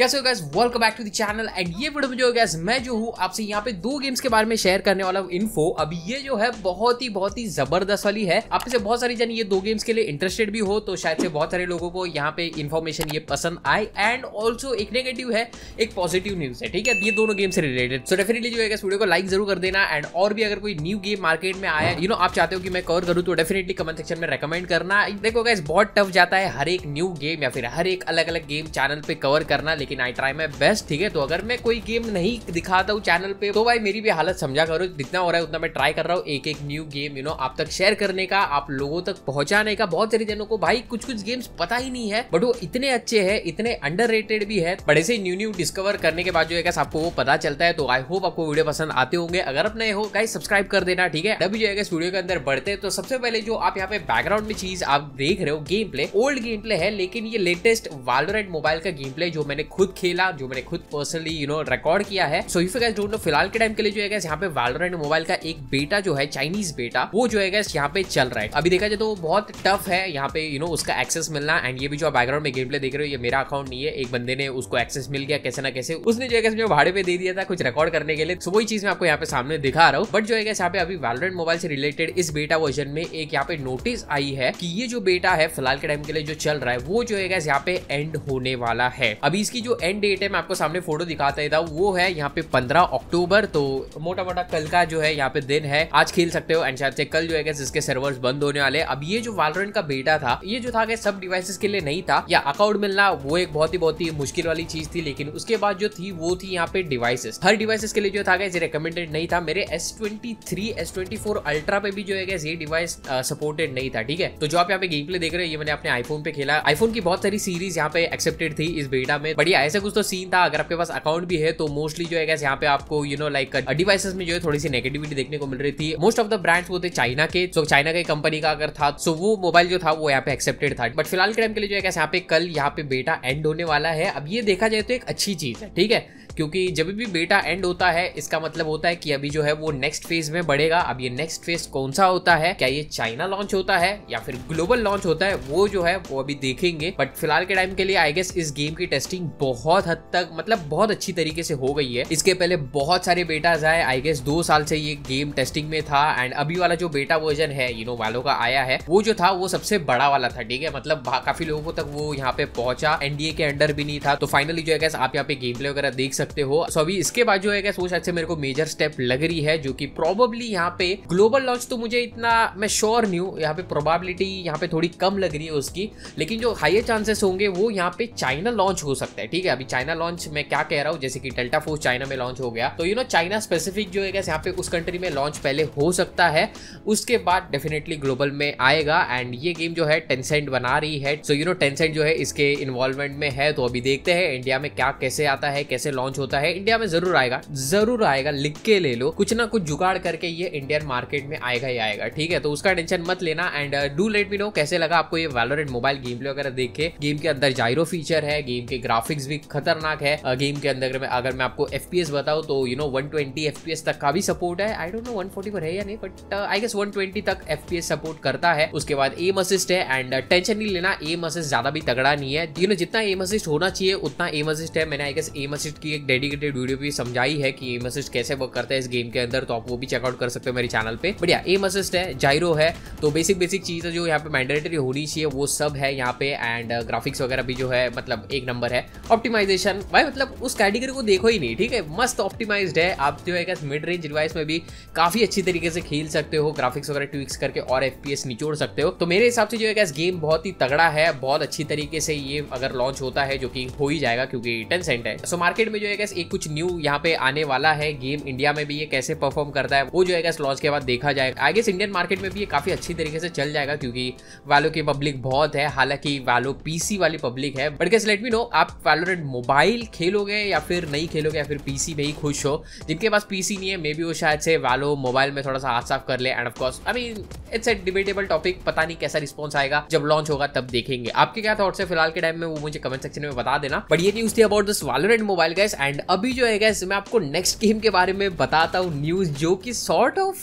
कैसे हो guys welcome back to the channel and ये वीडियो में जो गैस मैं जो हूँ आपसे यहाँ पे दो गेम्स के बारे में शेयर करने वाला हूँ इन्फो अब ये जो है बहुत ही बहुत ही जबरदस्त वाली है आप से बहुत सारी जन ये दो गेम्स के लिए इंटरेस्टेड भी हो तो शायद से बहुत सारे लोगों को यहाँ पे इन्फॉर्मेशन ये पसंद आए एंड ऑल्सो एक नेगेटिव है एक पॉजिटिव न्यूज है ठीक है ये दोनों गेम से रिलेटेड सो डेफिनेटली जो है वीडियो को लाइक जरूर कर देना एंड और भी अगर कोई न्यू गेम मार्केट में आया यू नो आप चाहते हो कि मैं कवर करूँ तो डेफिनेटली कमेंट सेक्शन में रिकमेंड करना देखो गैस बहुत टफ जाता है हर एक न्यू गेम या फिर हर एक अलग अलग गेम चैनल पर कवर करना थी नाइट ट्राई में बेस्ट ठीक है तो अगर मैं कोई गेम नहीं दिखाता हूँ चैनल पे तो भाई मेरी भी हालत समझा करो जितना हो रहा है उतना मैं ट्राई कर रहा हूँ एक एक न्यू गेम यू नो आप तक शेयर करने का आप लोगों तक पहुंचाने का बहुत सारे जनों को भाई कुछ कुछ गेम्स पता ही नहीं है बट वो इतने अच्छे है इतने अंडर भी है बड़े से न्यू न्यू डिस्कवर करने के बाद जो है आपको वो पता चलता है तो आई होप आपको वीडियो पसंद आते होंगे अगर आप नए हो गाइस सब्सक्राइब कर देना ठीक है तभी जो है इस वीडियो के अंदर बढ़ते तो सबसे पहले जो आप यहाँ पे बैकग्राउंड में चीज आप देख रहे हो game play old game play है लेकिन ये लेटेस्ट वालोरेट मोबाइल का गेम प्ले जो मैंने खुद खुद खेला जो मैंने खुद पर्सनली यू नो रिकॉर्ड किया है सो इफ यू नो फिलहाल के टाइम के लिए जो है यहाँ पे वैलोरेंट मोबाइल का एक बेटा जो है चाइनीज बेटा वो जो है यहाँ पे चल रहा है अभी देखा जाए तो बहुत टफ है यहाँ पे यू नो उसका एक्सेस मिलना एंड ये भी जो आप बैकग्राउंड में गेम प्ले देख रहे हो ये मेरा अकाउंट नहीं है एक बंदे ने उसको एक्सेस मिल गया कैसे ना कैसे उसने जो है भाड़े पे दे दिया था कुछ रिकॉर्ड करने के लिए सो वही चीज मैं आपको यहाँ पे सामने दिखा रहा हूँ बट जो है यहाँ पे अभी वैलोरेंट मोबाइल से रिलेटेड इस बेटा वर्जन में एक यहाँ पे नोटिस आई है कि ये जो बेटा है फिलहाल के टाइम के लिए जो चल रहा है वो जो है यहाँ पे एंड होने वाला है अभी इसकी इसकी जो एंड डेट है मैं आपको सामने फोटो दिखाता था वो है यहाँ पे पंद्रह अक्टूबर तो मोटा मोटा कल का जो है यहाँ पे दिन है आज खेल सकते हो एंड शायद से कल जो है इसके सर्वर्स बंद होने वाले अब ये जो वालरेंट का बेटा था ये जो था सब डिवाइसेस के लिए नहीं था या अकाउंट मिलना वो एक बहुत ही बहुत ही मुश्किल वाली चीज थी लेकिन उसके बाद जो थी वो थी यहाँ पे डिवाइसेस हर डिवाइसेस के लिए जो था ये रिकमेंडेड नहीं था मेरे S twenty three S twenty four ultra पे भी जो है ये डिवाइस सपोर्टेड नहीं था ठीक है तो जो आप यहाँ पे गेम प्ले देख रहे हो ये मैंने अपने आईफोन पे खेला आईफोन की बहुत सारी सीरीज यहाँ पे एक्सेप्टेड थी इस बेटा में बड़ी बढ़िया ऐसे कुछ तो सीन था अगर आपके पास अकाउंट भी है तो मोस्टली जो है यहाँ पे आपको यू नो लाइक डिवाइसेस में जो है थोड़ी सी नेगेटिविटी देखने को मिल रही थी मोस्ट ऑफ द ब्रांड्स वो थे चाइना के सो चाइना के कंपनी का अगर था सो वो मोबाइल जो था वो यहाँ पे एक्सेप्टेड था बट फिलहाल के टाइम के लिए जो है यहाँ पे कल यहाँ पे बेटा एंड होने वाला है अब ये देखा जाए तो एक अच्छी चीज है ठीक है क्योंकि जब भी बेटा एंड होता है इसका मतलब होता है कि अभी जो है वो नेक्स्ट फेज में बढ़ेगा अब ये नेक्स्ट फेज कौन सा होता है क्या ये चाइना लॉन्च होता है या फिर ग्लोबल लॉन्च होता है वो जो है वो अभी देखेंगे बट फिलहाल के टाइम के लिए आई गेस इस गेम की टेस्टिंग बहुत हद तक मतलब बहुत अच्छी तरीके से हो गई है इसके पहले बहुत सारे बेटाज आए आई गेस दो साल से ये गेम टेस्टिंग में था एंड अभी वाला जो बेटा वर्जन है यू नो वालों का आया है वो जो था वो सबसे बड़ा वाला था ठीक है मतलब काफी लोगों तक वो यहाँ पे पहुंचा एनडीए के अंडर भी नहीं था तो फाइनली जो है आप यहाँ पे गेम प्ले वगैरह देख सकते हो सो अभी इसके बाद जो है वो शायद से मेरे को मेजर स्टेप लग रही है जो कि प्रोबेबली यहाँ पे ग्लोबल लॉन्च तो मुझे इतना मैं श्योर नहीं हूँ यहाँ पे प्रोबेबिलिटी यहाँ पे थोड़ी कम लग रही है उसकी लेकिन जो हाइयर चांसेस होंगे वो यहाँ पे चाइना लॉन्च हो सकता है ठीक है अभी चाइना लॉन्च में क्या कह रहा हूँ जैसे कि डेल्टा फोर्स चाइना में लॉन्च हो गया तो यू नो चाइना स्पेसिफिक जो है यहाँ पे उस कंट्री में लॉन्च पहले हो सकता है उसके बाद डेफिनेटली ग्लोबल में आएगा एंड ये गेम जो है टेंसेंट बना रही है सो यू नो टेंसेंट जो है इसके इन्वॉल्वमेंट में है तो अभी देखते हैं इंडिया में क्या कैसे आता है कैसे लॉन्च होता है इंडिया में जरूर आएगा जरूर आएगा लिख के ले लो कुछ ना कुछ जुगाड़ करके ये इंडियन मार्केट में आएगा ही आएगा ठीक है तो उसका टेंशन मत लेना and do let me know कैसे लगा आपको ये वैलोरेंट मोबाइल गेम प्ले वगैरह देख के गेम के अंदर जायरो फीचर है गेम के ग्राफिक्स ग्राफिक्स भी खतरनाक है गेम के अंदर में अगर मैं आपको एफ पी एस बताऊँ तो you know one twenty F P S तक का भी सपोर्ट है I don't know one forty पर है या नहीं but I guess one twenty तक एफ पी एस सपोर्ट करता है उसके बाद एम असिस्ट है एंड टेंशन uh, नहीं लेना एम असिस्ट ज्यादा भी तगड़ा नहीं है यू नो जितना एम असिस्ट होना चाहिए उतना एम असिस्ट है मैंने आई गेस एम असिस्ट की एक डेडिकेटेड वीडियो भी समझाई है कि एम असिस्ट कैसे वर्क करता है इस गेम के अंदर तो आप वो भी चेकआउट कर सकते हो मेरे चैनल पे या एम असिस्ट है जायरो है तो बेसिक बेसिक चीज़ें जो यहाँ पे मैंडेटरी होनी चाहिए वो सब है यहाँ पे एंड ग्राफिक्स uh, वगैरह भी जो है मतलब एक नंबर है ऑप्टिमाइजेशन भाई मतलब उस कैटेगरी को देखो ही नहीं ठीक है मस्त ऑप्टिमाइज है आप जो है मिड रेंज डिवाइस में भी काफी अच्छी तरीके से खेल सकते हो ग्राफिक्स वगैरह ट्विक्स करके और एफ निचोड़ सकते हो तो मेरे हिसाब से जो है गेम बहुत ही तगड़ा है बहुत अच्छी तरीके से ये अगर लॉन्च होता है जो कि हो ही जाएगा क्योंकि टेन सेंट है सो मार्केट में जो है एक कुछ न्यू यहाँ पे आने वाला है गेम इंडिया में भी ये कैसे परफॉर्म करता है वो जो है लॉन्च के बाद देखा जाएगा आई गेस इंडियन मार्केट में भी ये काफी अच्छी तरीके से चल जाएगा क्योंकि वालो की पब्लिक बहुत है हालांकि वालो पीसी वाली पब्लिक है but guess let me know आप वालो वैलोरेंट मोबाइल खेलोगे या फिर नहीं खेलोगे या फिर पीसी में ही खुश हो जिनके पास पीसी नहीं है मे बी वो शायद से वैलो मोबाइल में थोड़ा सा हाथ साफ कर ले and of course I mean it's a debatable topic पता नहीं कैसा रिस्पॉन्स आएगा जब लॉन्च होगा तब देखेंगे आपके क्या थॉट्स है फिलहाल के टाइम में वो मुझे कमेंट सेक्शन में बता देना बट ये न्यूज थी about this Valorant mobile guys and अभी जो है गैस मैं आपको नेक्स्ट गेम के बारे में बताता हूँ न्यूज जो कि सॉर्ट ऑफ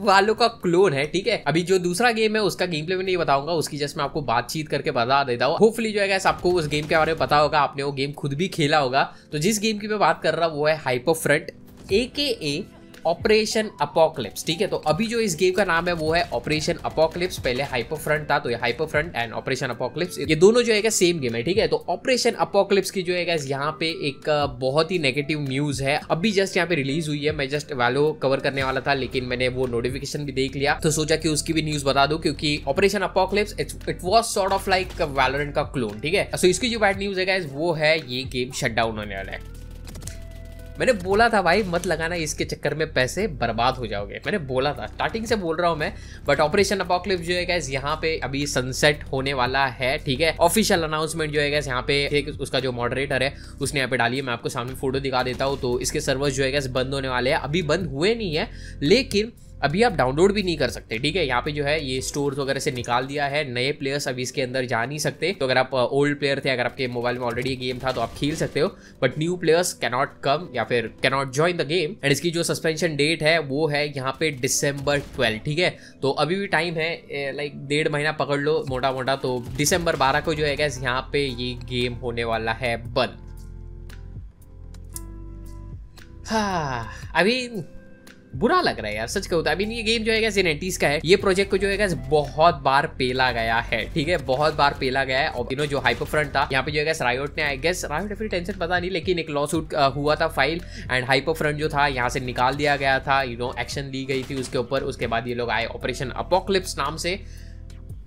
वालों का क्लोन है ठीक है अभी जो दूसरा गेम है उसका गेम प्ले में नहीं बताऊंगा उसकी जस्ट मैं आपको बातचीत करके बता देता हूँ होपफुली जो है आपको उस गेम के बारे में पता होगा आपने वो गेम खुद भी खेला होगा तो जिस गेम की मैं बात कर रहा हूँ वो है हाइपर फ्रंट ए के ए ऑपरेशन अपोकलिप्स ठीक है तो अभी जो इस गेम का नाम है वो है ऑपरेशन अपोकलिप्स पहले हाइपर फ्रंट था तो ये Hyper Front and Operation Apocalypse ये दोनों जो है सेम गेम है ठीक है तो ऑपरेशन अपोकलिप्स की जो है यहाँ पे एक बहुत ही नेगेटिव न्यूज है अभी जस्ट यहाँ पे रिलीज हुई है मैं जस्ट वैलो कवर करने वाला था लेकिन मैंने वो नोटिफिकेशन भी देख लिया तो सोचा कि उसकी भी न्यूज बता दो क्योंकि Operation Apocalypse it was sort of like Valorant का क्लोन ठीक है सो इसकी जो बैड न्यूज है वो है ये गेम शट डाउन होने वाला है मैंने बोला था भाई मत लगाना इसके चक्कर में पैसे बर्बाद हो जाओगे मैंने बोला था स्टार्टिंग से बोल रहा हूँ मैं बट ऑपरेशन अपॉक्लिप जो है गैस यहाँ पे अभी सनसेट होने वाला है ठीक है ऑफिशियल अनाउंसमेंट जो है गैस यहाँ पे एक उसका जो मॉडरेटर है उसने यहाँ पे डाली है मैं आपको सामने फोटो दिखा देता हूँ तो इसके सर्वर जो है गैस बंद होने वाले हैं अभी बंद हुए नहीं है लेकिन अभी आप डाउनलोड भी नहीं कर सकते ठीक है यहाँ पे जो है ये स्टोर्स वगैरह से निकाल दिया है नए प्लेयर्स अभी इसके अंदर जा नहीं सकते तो अगर आप ओल्ड प्लेयर थे अगर आपके मोबाइल में ऑलरेडी गेम था तो आप खेल सकते हो but new players cannot come या फिर cannot join the game and इसकी जो सस्पेंशन डेट है वो है यहाँ पे डिसम्बर ट्वेल्व ठीक है तो अभी भी टाइम है लाइक डेढ़ महीना पकड़ लो मोटा मोटा तो डिसम्बर बारह को जो है गैस यहाँ पे ये गेम होने वाला है बंद हाँ अभी बुरा लग रहा है यार सच कहूँ अभी तो। ये गेम जो है नाइनटीज का है ये प्रोजेक्ट को जो है बहुत बार पेला गया है ठीक है बहुत बार पेला गया है और दिनों जो हाइपर फ्रंट था यहाँ पे जो है रायोट ने आई गेस रायोट फिर टेंशन पता नहीं लेकिन एक लॉ सूट uh, हुआ था फाइल एंड हाइपर फ्रंट जो था यहाँ से निकाल दिया गया था यू नो एक्शन ली गई थी उसके ऊपर उसके बाद ये लोग आए ऑपरेशन अपोक्लिप्स नाम से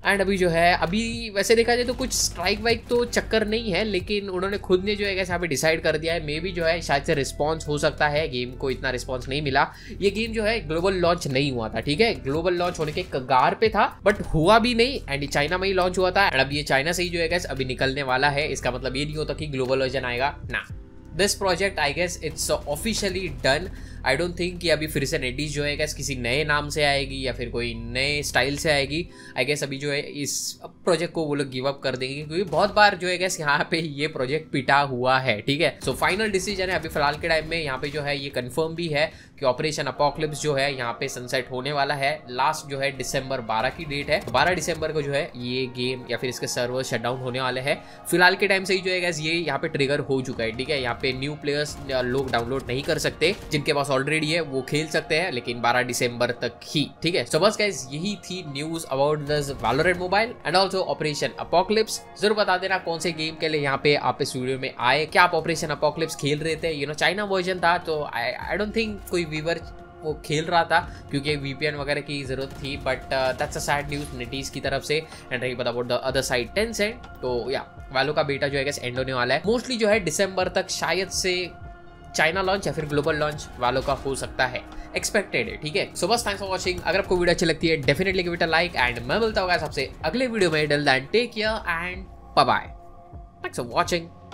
एंड अभी जो है अभी वैसे देखा जाए तो कुछ स्ट्राइक वाइक तो चक्कर नहीं है लेकिन उन्होंने खुद ने जो है कैसे अभी डिसाइड कर दिया है मे भी जो है शायद से रिस्पॉन्स हो सकता है गेम को इतना रिस्पॉन्स नहीं मिला ये गेम जो है ग्लोबल लॉन्च नहीं हुआ था ठीक है ग्लोबल लॉन्च होने के कगार पे था बट हुआ भी नहीं एंड ये चाइना में ही लॉन्च हुआ था एंड अब ये चाइना से ही जो है अभी निकलने वाला है इसका मतलब ये नहीं होता कि ग्लोबल वर्जन आएगा ना this project I guess it's officially done I don't think कि अभी फिर से रेडीज जो है किसी नए नाम से आएगी या फिर कोई नए स्टाइल से आएगी आई गेस अभी जो है इस प्रोजेक्ट को वो लोग गिव अप कर देंगे क्योंकि बहुत बार जो है गैस यहाँ पे ये प्रोजेक्ट पिटा हुआ है ठीक है सो फाइनल डिसीजन है अभी फिलहाल के टाइम में यहाँ पे जो है ये कन्फर्म भी है कि ऑपरेशन अपॉक्लिप्स जो है यहाँ पे सनसेट होने वाला है लास्ट जो है दिसंबर 12 की डेट है 12 दिसंबर को जो है ये गेम या फिर इसके सर्वर शट डाउन होने वाले हैं फिलहाल के टाइम से ही जो है गैस ये यहाँ पे ट्रिगर हो चुका है ठीक है यहाँ पे न्यू प्लेयर्स लोग डाउनलोड नहीं कर सकते जिनके पास ऑलरेडी है वो खेल सकते हैं लेकिन 12 दिसंबर तक ही ठीक है सो बस गाइज यही थी news about this Valorant mobile and also Operation Apocalypse जरूर बता देना कौन से गेम के लिए यहाँ पे आप इस वीडियो में आए क्या आप ऑपरेशन अपोक्लिप्स खेल रहे थे यू नो चाइना वर्जन था तो आई डोंट थिंक कोई वीवर वो खेल रहा था क्योंकि वीपीएन वगैरह की जरूरत थी but that's a sad news NetEase की तरफ से एंड रही बता the other side Tencent तो या वालों का बेटा जो है एंड होने वाला है मोस्टली जो है दिसंबर तक शायद से चाइना लॉन्च या फिर ग्लोबल लॉन्च वालों का हो सकता है एक्सपेक्टेड है ठीक है सो बस थैंक्स फॉर वॉचिंग अगर आपको वीडियो अच्छी लगती है definitely give it a like and मैं मिलता हूँ सबसे अगले वीडियो में till then take care and bye thanks for watching